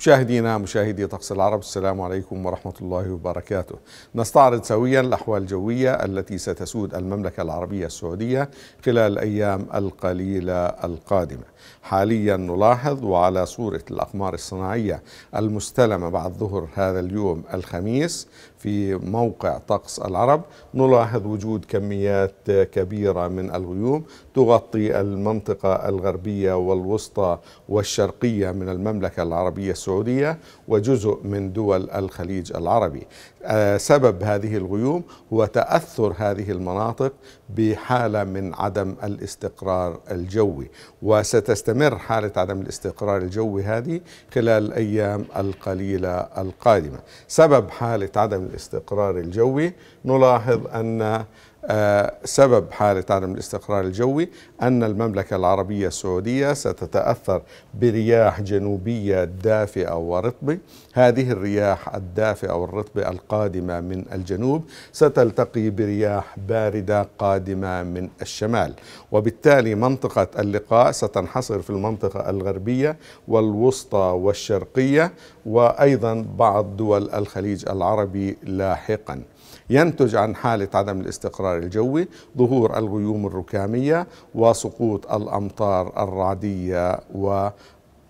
مشاهدينا مشاهدي طقس العرب السلام عليكم ورحمة الله وبركاته نستعرض سويا الأحوال الجوية التي ستسود المملكة العربية السعودية خلال الأيام القليلة القادمة حاليا نلاحظ وعلى صورة الأقمار الصناعية المستلمة بعد ظهر هذا اليوم الخميس في موقع طقس العرب نلاحظ وجود كميات كبيرة من الغيوم تغطي المنطقة الغربية والوسطى والشرقية من المملكة العربية السعودية السعودية وجزء من دول الخليج العربي آه، سبب هذه الغيوم هو تأثر هذه المناطق بحالة من عدم الاستقرار الجوي وستستمر حالة عدم الاستقرار الجوي هذه خلال الأيام القليلة القادمة سبب حالة عدم الاستقرار الجوي نلاحظ أن آه، سبب حالة عدم الاستقرار الجوي أن المملكة العربية السعودية ستتأثر برياح جنوبية دافئة ورطبة هذه الرياح الدافئة والرطبة القادمة من الجنوب ستلتقي برياح باردة قادمة من الشمال وبالتالي منطقة اللقاء ستنحصر في المنطقة الغربية والوسطى والشرقية وأيضا بعض دول الخليج العربي لاحقاً ينتج عن حالة عدم الاستقرار الجوي ظهور الغيوم الركامية وسقوط الأمطار الرعدية و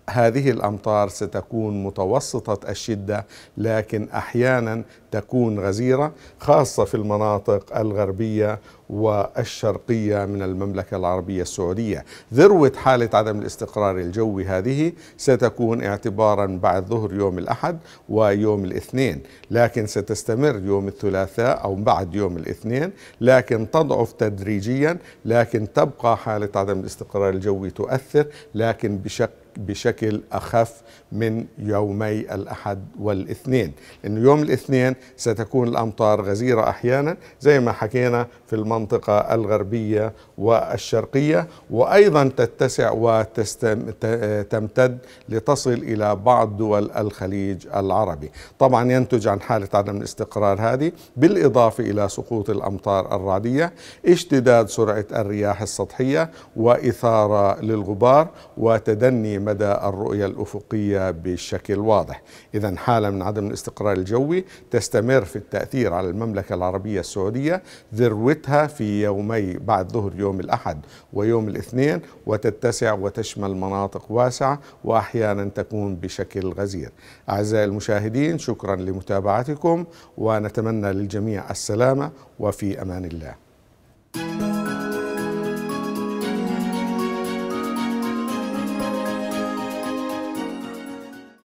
هذه الامطار ستكون متوسطه الشده لكن احيانا تكون غزيره خاصه في المناطق الغربيه والشرقية من المملكة العربية السعودية ذروة حالة عدم الاستقرار الجوي هذه ستكون اعتبارا بعد ظهر يوم الأحد ويوم الاثنين لكن ستستمر يوم الثلاثاء أو بعد يوم الاثنين لكن تضعف تدريجيا لكن تبقى حالة عدم الاستقرار الجوي تؤثر لكن بشكل بشكل أخف من يومي الأحد والاثنين انه يوم الاثنين ستكون الأمطار غزيرة أحيانا زي ما حكينا في المنطقة المنطقة الغربية والشرقية وأيضا تتسع وتمتد لتصل إلى بعض دول الخليج العربي طبعا ينتج عن حالة عدم الاستقرار هذه بالإضافة إلى سقوط الأمطار الرعدية اشتداد سرعة الرياح السطحية وإثارة للغبار وتدني مدى الرؤية الأفقية بشكل واضح إذا حالة من عدم الاستقرار الجوي تستمر في التأثير على المملكة العربية السعودية ذروتها في يومي بعد ظهر يوم الأحد ويوم الاثنين وتتسع وتشمل مناطق واسعة وأحيانا تكون بشكل غزير أعزائي المشاهدين شكرا لمتابعتكم ونتمنى للجميع السلامة وفي أمان الله